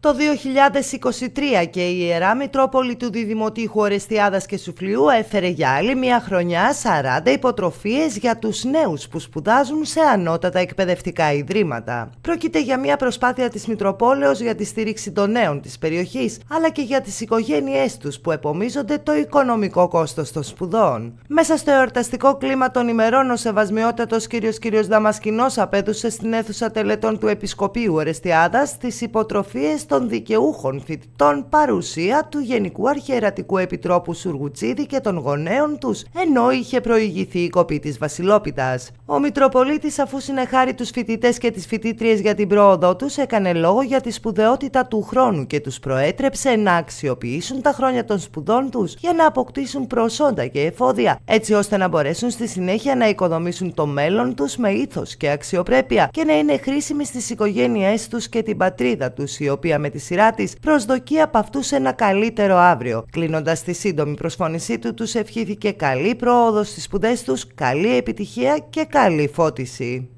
Το 2023 και η Ιερά Μητρόπολη του Δημοτήχου Ορεστιάδας και Σουφλιού έφερε για άλλη μια χρονιά 40 υποτροφίες για τους νέους που σπουδάζουν σε ανώτατα εκπαιδευτικά ιδρύματα. Πρόκειται για μια προσπάθεια της Μητροπόλεως για τη στήριξη των νέων της περιοχής, αλλά και για τις οικογένειές τους που επομίζονται το οικονομικό κόστος των σπουδών. Μέσα στο εορταστικό κλίμα των ημερών, ο Σεβασμιότατος κ. κ. Δαμασκηνός απέδουσε στην αίθουσα τελετών του Επισκοπίου Ορεστιάδας τις υποτροφίες των δικαιούχων φοιτητών παρουσία του Γενικού Αρχιερατικού Επιτρόπου Σουργουτσίδη και των γονέων τους ενώ είχε προηγηθεί η κοπή της Βασιλόπιτας. Ο Μητροπολίτης, αφού συνεχάρει τους φοιτητές και τις φοιτήτριες για την πρόοδό τους έκανε λόγο για τη σπουδαιότητα του χρόνου και τους προέτρεψε να αξιοποιήσουν τα χρόνια των σπουδών τους για να αποκτήσουν προσόντα και εφόδια, έτσι ώστε να μπορέσουν στη συνέχεια να οικοδομήσουν το μέλλον τους με ήθος και αξιοπρέπεια και να είναι χρήσιμοι στις οικογένειε τους και την πατρίδα τους, η οποία με τη σειρά της, προσδοκεί από αυτούς ένα καλύτερο αύριο. Κλείνοντας τη σύντομη προσφώνησή του, τους ευχήθηκε καλή πρόοδο στις σπουδές τους, καλή επιτυχία και καλή φώτιση.